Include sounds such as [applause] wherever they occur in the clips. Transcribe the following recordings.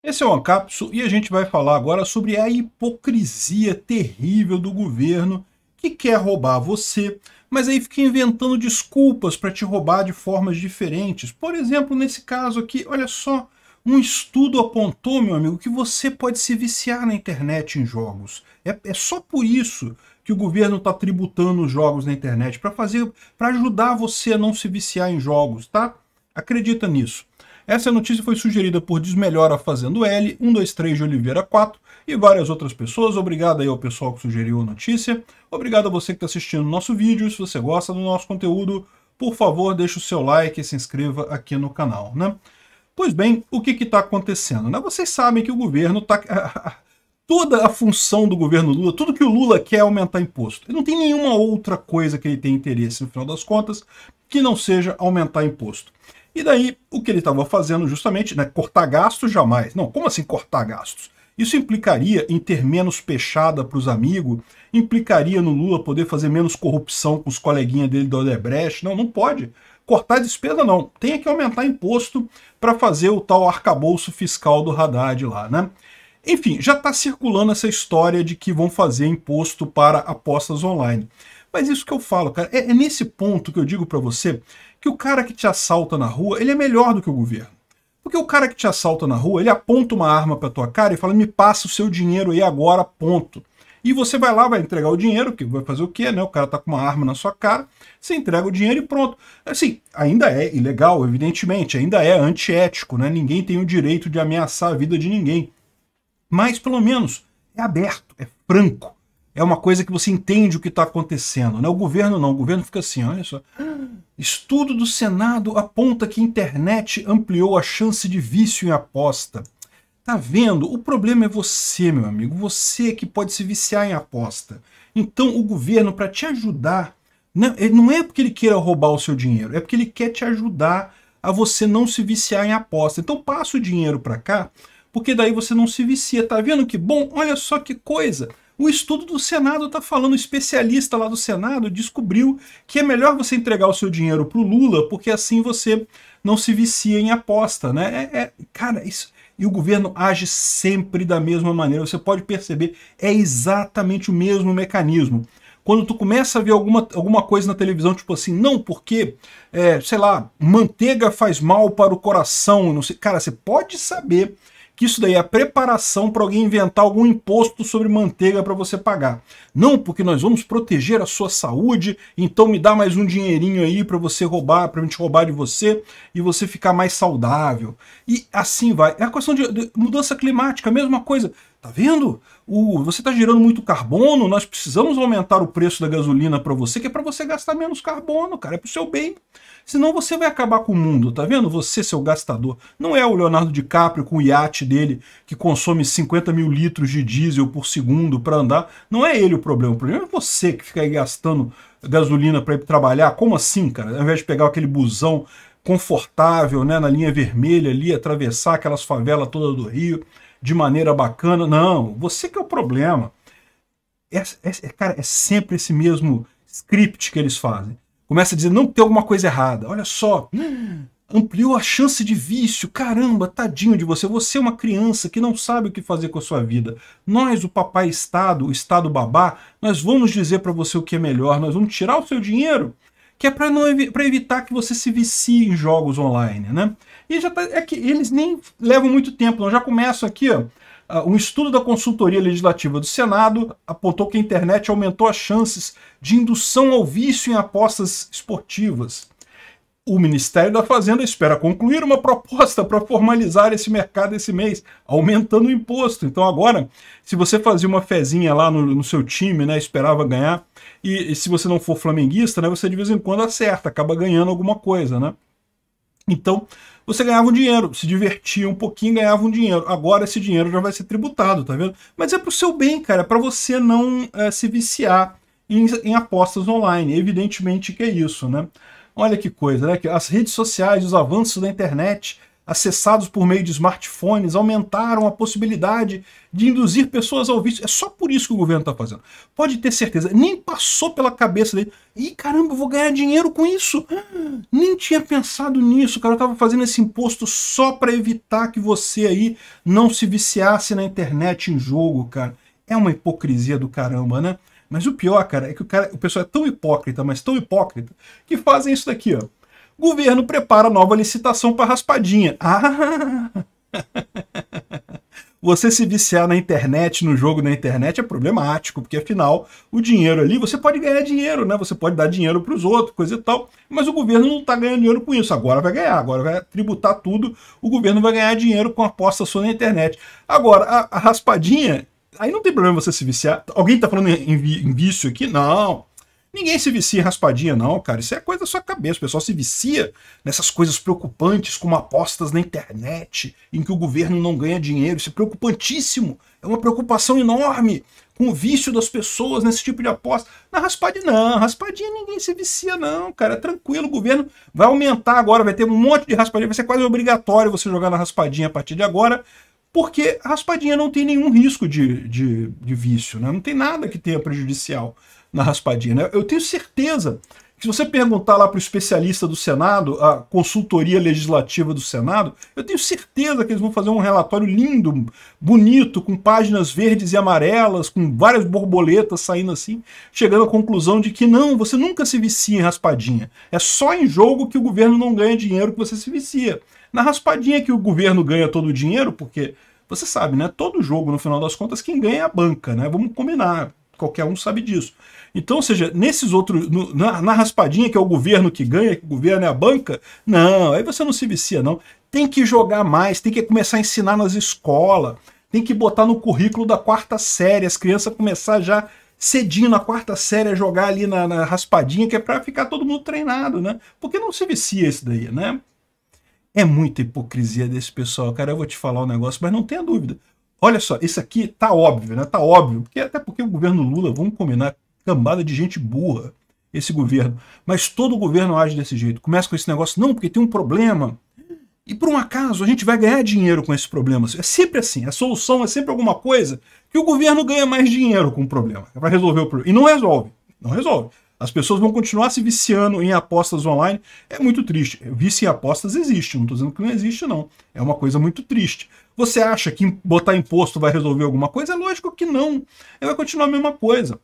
Esse é o Ancapso e a gente vai falar agora sobre a hipocrisia terrível do governo que quer roubar você, mas aí fica inventando desculpas para te roubar de formas diferentes. Por exemplo, nesse caso aqui, olha só, um estudo apontou, meu amigo, que você pode se viciar na internet em jogos. É, é só por isso que o governo está tributando os jogos na internet, para fazer, para ajudar você a não se viciar em jogos, tá? Acredita nisso. Essa notícia foi sugerida por Desmelhora Fazendo L, 123 de Oliveira 4 e várias outras pessoas. Obrigado aí ao pessoal que sugeriu a notícia. Obrigado a você que está assistindo o nosso vídeo. Se você gosta do nosso conteúdo, por favor, deixe o seu like e se inscreva aqui no canal. Né? Pois bem, o que está acontecendo? Né? Vocês sabem que o governo está... [laughs] toda a função do governo Lula, tudo que o Lula quer é aumentar imposto. Ele não tem nenhuma outra coisa que ele tem interesse, no final das contas, que não seja aumentar imposto. E daí, o que ele estava fazendo justamente, né, cortar gastos jamais. Não, como assim cortar gastos? Isso implicaria em ter menos peixada para os amigos, implicaria no Lula poder fazer menos corrupção com os coleguinhas dele do Odebrecht. Não, não pode. Cortar despesa não. Tem que aumentar imposto para fazer o tal arcabouço fiscal do Haddad lá, né? Enfim, já está circulando essa história de que vão fazer imposto para apostas online. Mas isso que eu falo, cara, é, é nesse ponto que eu digo para você que o cara que te assalta na rua, ele é melhor do que o governo. Porque o cara que te assalta na rua, ele aponta uma arma para tua cara e fala: "Me passa o seu dinheiro aí agora, ponto". E você vai lá, vai entregar o dinheiro, que vai fazer o quê, né? O cara tá com uma arma na sua cara, você entrega o dinheiro e pronto. Assim, ainda é ilegal, evidentemente, ainda é antiético, né? Ninguém tem o direito de ameaçar a vida de ninguém. Mas pelo menos é aberto, é franco é uma coisa que você entende o que está acontecendo. Né? O governo não, o governo fica assim, olha só. Estudo do Senado aponta que a internet ampliou a chance de vício em aposta. Tá vendo? O problema é você, meu amigo. Você que pode se viciar em aposta. Então o governo, para te ajudar, não, né, não é porque ele queira roubar o seu dinheiro, é porque ele quer te ajudar a você não se viciar em aposta. Então passa o dinheiro para cá, porque daí você não se vicia. Tá vendo que bom? Olha só que coisa. O estudo do Senado está falando, o especialista lá do Senado descobriu que é melhor você entregar o seu dinheiro para o Lula, porque assim você não se vicia em aposta, né? É, é, cara, isso. E o governo age sempre da mesma maneira. Você pode perceber, é exatamente o mesmo mecanismo quando tu começa a ver alguma, alguma coisa na televisão, tipo assim, não, porque, é, sei lá, manteiga faz mal para o coração, não sei. Cara, você pode saber que isso daí é a preparação para alguém inventar algum imposto sobre manteiga para você pagar. Não, porque nós vamos proteger a sua saúde, então me dá mais um dinheirinho aí para você roubar, para a gente roubar de você e você ficar mais saudável. E assim vai. É a questão de, de mudança climática, a mesma coisa. Tá vendo? O, você está gerando muito carbono, nós precisamos aumentar o preço da gasolina para você, que é para você gastar menos carbono, cara, é para o seu bem. Senão você vai acabar com o mundo, tá vendo? Você, seu gastador. Não é o Leonardo DiCaprio com o iate dele, que consome 50 mil litros de diesel por segundo para andar. Não é ele o problema. O problema é você que fica aí gastando gasolina para ir trabalhar. Como assim, cara? Ao invés de pegar aquele busão confortável, né, na linha vermelha ali, atravessar aquelas favelas todas do Rio de maneira bacana. Não, você que é o problema. É, é, é, cara, é sempre esse mesmo script que eles fazem. Começa a dizer, não tem alguma coisa errada. Olha só, [gasps] ampliou a chance de vício. Caramba, tadinho de você. Você é uma criança que não sabe o que fazer com a sua vida. Nós, o papai Estado, o Estado babá, nós vamos dizer para você o que é melhor. Nós vamos tirar o seu dinheiro, que é para evi evitar que você se vicie em jogos online, né? E já tá, é que eles nem levam muito tempo, não. Já começo aqui, ó. Ah, um estudo da consultoria legislativa do Senado apontou que a internet aumentou as chances de indução ao vício em apostas esportivas. O Ministério da Fazenda espera concluir uma proposta para formalizar esse mercado esse mês, aumentando o imposto. Então, agora, se você fazia uma fezinha lá no, no seu time, né, esperava ganhar, e, e, se você não for flamenguista, né, você de vez em quando acerta, acaba ganhando alguma coisa, né? Então, você ganhava um dinheiro, se divertia um pouquinho, ganhava um dinheiro. Agora esse dinheiro já vai ser tributado, tá vendo? Mas é pro seu bem, cara, é para você não é, se viciar em, em, apostas online. Evidentemente que é isso, né? Olha que coisa, né? As redes sociais, os avanços da internet acessados por meio de smartphones aumentaram a possibilidade de induzir pessoas ao vício. É só por isso que o governo está fazendo. Pode ter certeza, nem passou pela cabeça dele. Ih, caramba, vou ganhar dinheiro com isso. nem tinha pensado nisso, cara. Eu estava fazendo esse imposto só para evitar que você aí não se viciasse na internet em jogo, cara. É uma hipocrisia do caramba, né? Mas o pior, cara, é que o cara, o pessoal é tão hipócrita, mas tão hipócrita, que fazem isso daqui, ó. Governo prepara nova licitação para raspadinha. Ah! Você se viciar na internet, no jogo na internet, é problemático, porque afinal, o dinheiro ali, você pode ganhar dinheiro, né? Você pode dar dinheiro para os outros, coisa e tal, mas o governo não está ganhando dinheiro com isso. Agora vai ganhar, agora vai tributar tudo, o governo vai ganhar dinheiro com a aposta sua na internet. Agora, a, a raspadinha, aí não tem problema você se viciar. Alguém está falando em, em vício aqui? Não. Ninguém se vicia em raspadinha, não, cara. Isso é coisa da sua cabeça. O pessoal se vicia nessas coisas preocupantes, como apostas na internet, em que o governo não ganha dinheiro. Isso é preocupantíssimo. É uma preocupação enorme com o vício das pessoas nesse tipo de aposta. Na raspadinha, não. Raspadinha ninguém se vicia, não, cara. É tranquilo, o governo vai aumentar agora, vai ter um monte de raspadinha. Vai ser quase obrigatório você jogar na raspadinha a partir de agora porque a raspadinha não tem nenhum risco de, de, de, vício, né? não tem nada que tenha prejudicial na raspadinha. Né? Eu tenho certeza que se você perguntar lá para o especialista do Senado, a consultoria legislativa do Senado, eu tenho certeza que eles vão fazer um relatório lindo, bonito, com páginas verdes e amarelas, com várias borboletas saindo assim, chegando à conclusão de que não, você nunca se vicia em raspadinha. É só em jogo que o governo não ganha dinheiro que você se vicia. Na raspadinha que o governo ganha todo o dinheiro, porque você sabe, né? Todo jogo, no final das contas, quem ganha é a banca, né? Vamos combinar qualquer um sabe disso. Então, ou seja, nesses outros. No, na, na, raspadinha, que é o governo que ganha, que o governo é a banca, não, aí você não se vicia, não. Tem que jogar mais, tem que começar a ensinar nas escolas, tem que botar no currículo da quarta série, as crianças começar já cedinho na quarta série a jogar ali na, na raspadinha, que é para ficar todo mundo treinado, né? Porque não se vicia isso daí, né? É muita hipocrisia desse pessoal, cara. Eu vou te falar um negócio, mas não tenha dúvida. Olha só, esse aqui tá óbvio, né? Tá óbvio, porque até porque o governo Lula, vamos combinar, cambada de gente burra esse governo. Mas todo governo age desse jeito. Começa com esse negócio, não, porque tem um problema. E por um acaso a gente vai ganhar dinheiro com esse problema. É sempre assim. A solução é sempre alguma coisa que o governo ganha mais dinheiro com o problema. para resolver o problema. E não resolve. Não resolve. As pessoas vão continuar se viciando em apostas online. É muito triste. Vício em apostas existe, não estou dizendo que não existe, não. É uma coisa muito triste. Você acha que botar imposto vai resolver alguma coisa? É lógico que não. Vai continuar a mesma coisa.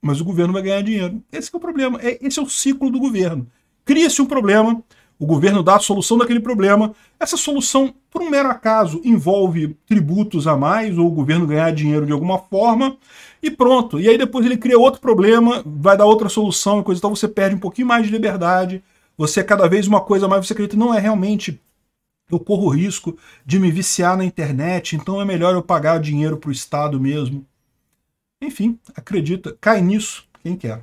Mas o governo vai ganhar dinheiro. Esse é o problema. É, esse é o ciclo do governo. Cria-se um problema, o governo dá a solução daquele problema. Essa solução, por um mero acaso, envolve tributos a mais ou o governo ganhar dinheiro de alguma forma e pronto. E aí depois ele cria outro problema, vai dar outra solução e coisa e tal. Você perde um pouquinho mais de liberdade. Você é cada vez uma coisa mais. Você acredita, não é realmente eu corro o risco de me viciar na internet, então é melhor eu pagar dinheiro para o Estado mesmo. Enfim, acredita, cai nisso quem quer.